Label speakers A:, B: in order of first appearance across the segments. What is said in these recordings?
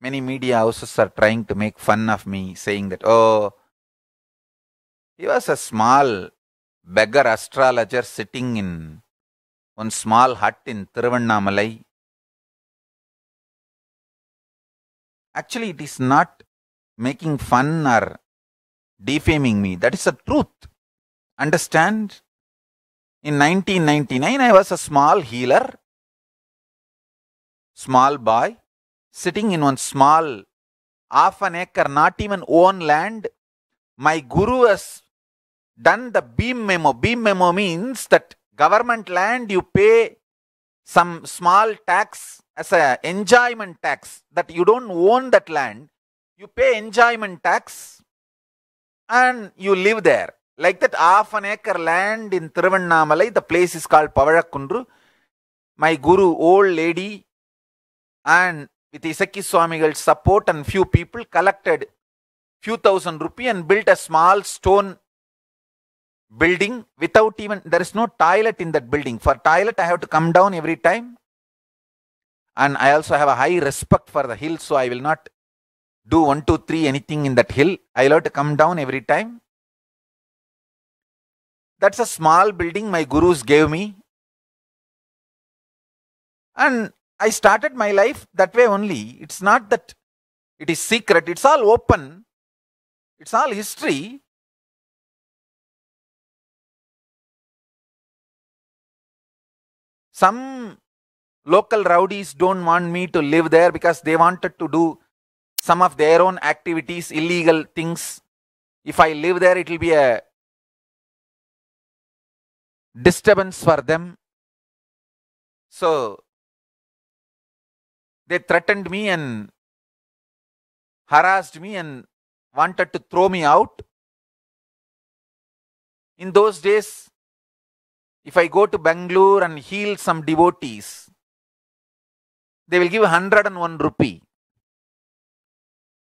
A: many media houses are trying to make fun of me, saying that, oh, he was a small beggar astrologer sitting in one small hut in Tiruvannamalai. Actually, it is not making fun or defaming me. That is the truth. Understand? In 1999, I was a small healer, small boy, sitting in one small half an acre, not even own land, my guru has done the beam memo. Beam memo means that government land you pay some small tax as a enjoyment tax that you don't own that land you pay enjoyment tax and you live there like that half an acre land in Thiruvannamalai the place is called Pavarakundru. my guru old lady and with Isaki Swamigal's support and few people collected few thousand rupee and built a small stone building without even there is no toilet in that building for toilet i have to come down every time and i also have a high respect for the hill so i will not do one two three anything in that hill i will have to come down every time that's a small building my gurus gave me and I started my life that way only. It's not that
B: it is secret, it's all open, it's all history. Some local rowdies don't want me to live there because they wanted to do
A: some of their own activities, illegal things. If I live there, it will be a
B: disturbance for them. So, they threatened me and harassed me and wanted to throw me out.
A: In those days, if I go to Bangalore and heal some devotees, they will give 101 rupee,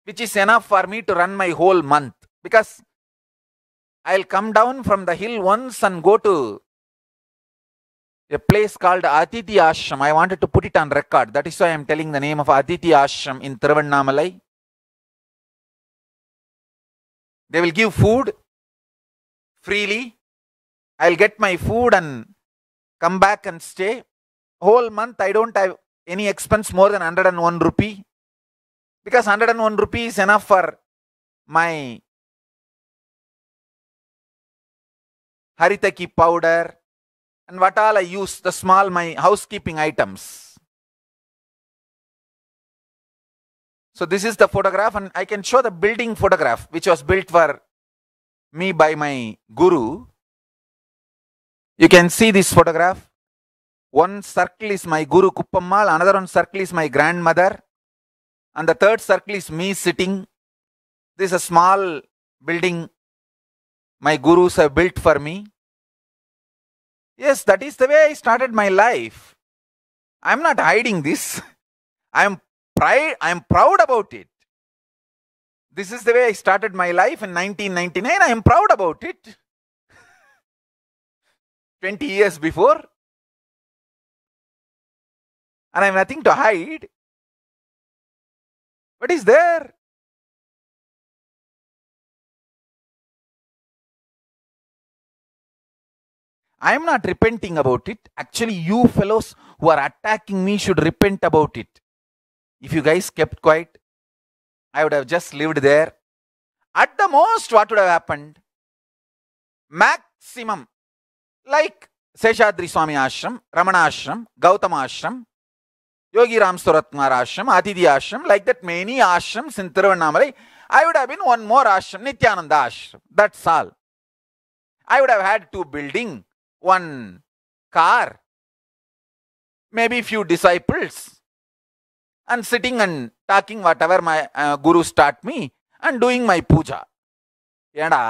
A: which is enough for me to run my whole month because I'll come down from the hill once and go to a place called Aditya Ashram. I wanted to put it on record. That is why I am telling the name of Aditya Ashram in Thiruvannamalai.
B: They will give food freely. I'll get my food and come back and stay.
A: Whole month I don't have any expense more than 101 rupee because 101 rupee is enough for my
B: haritaki powder and what all I use, the small my housekeeping items. So this is the
A: photograph and I can show the building photograph which was built for me by my guru. You can see this photograph. One circle is my guru Kuppammal, another one circle is my grandmother and the third circle is me sitting. This is a small building my gurus have built for me. Yes, that is the way I started my life. I'm not hiding this. I'm pride I'm proud about it. This is the way I started my life in 1999. I am proud about it.
B: 20 years before. And I have nothing to hide. What is there? I am not repenting about it. Actually, you fellows
A: who are attacking me should repent about it. If you guys kept quiet, I would have just lived there. At the most, what would have happened? Maximum. Like Seshadri Swami Ashram, Ramana Ashram, Gautama Ashram, Yogi Ram Ashram, Aditi Ashram, like that many ashrams in Tiruvannamalai, I would have been one more ashram, Nityananda Ashram. That's all. I would have had two building, one car, maybe few disciples, and sitting and talking whatever my uh,
B: gurus taught me and doing my puja. ஏடா